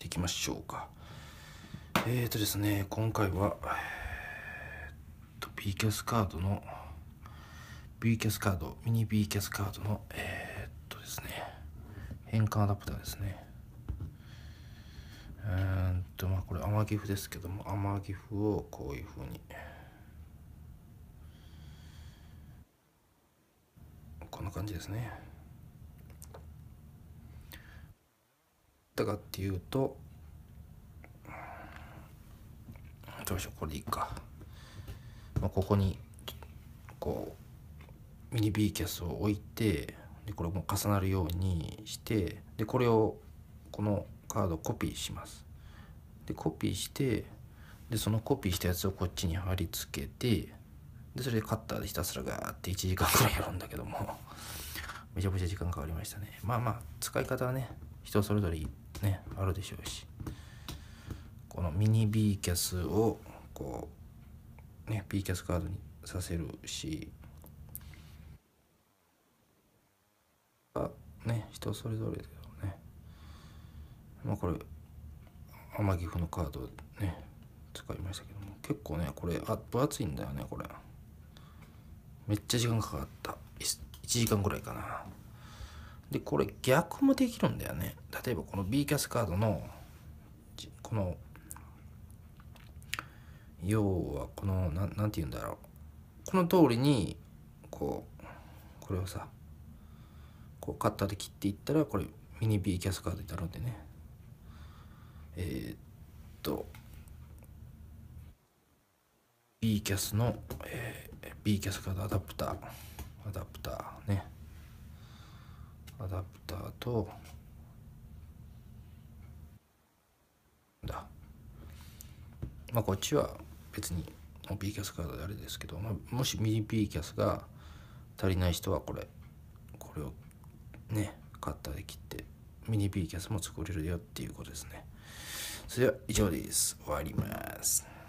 ていきましょうかえーとですね今回は、えー、と B キャスカードの B キャスカードミニ B キャスカードのえー、っとですね変換アダプターですねうっとまあこれ天ギフですけども天ギフをこういうふうにこんな感じですねったかっていうとどうしようこれでいいか、まあ、ここにこうミニ B キャスを置いてでこれも重なるようにしてでこれをこのカードをコピーしますでコピーしてでそのコピーしたやつをこっちに貼り付けてでそれでカッターでひたすらガーって1時間くらいやるんだけども めちゃくちゃ時間かかりましたねまあまあ使い方はね人それぞれねあるでしょうしこのミニ B キャスをこうね B キャスカードにさせるしあね人それぞれだよねまあこれ天城府のカードね使いましたけども結構ねこれあ分厚いんだよねこれめっちゃ時間かかった1時間ぐらいかなでこれ逆もできるんだよね例えばこの B キャスカードのこの要はこのなんて言うんだろうこの通りにこうこれをさこうカッターで切っていったらこれミニ B キャスカードになるんでねえー、っと B キャスの、えー、B キャスカードアダプターアダプターねアダプターとだまあこっちは別に B キャスカードであれですけど、まあ、もし B キャスが足りない人はこれこれをねカッターで切ってミニ B キャスも作れるよっていうことですねそれでは以上です終わります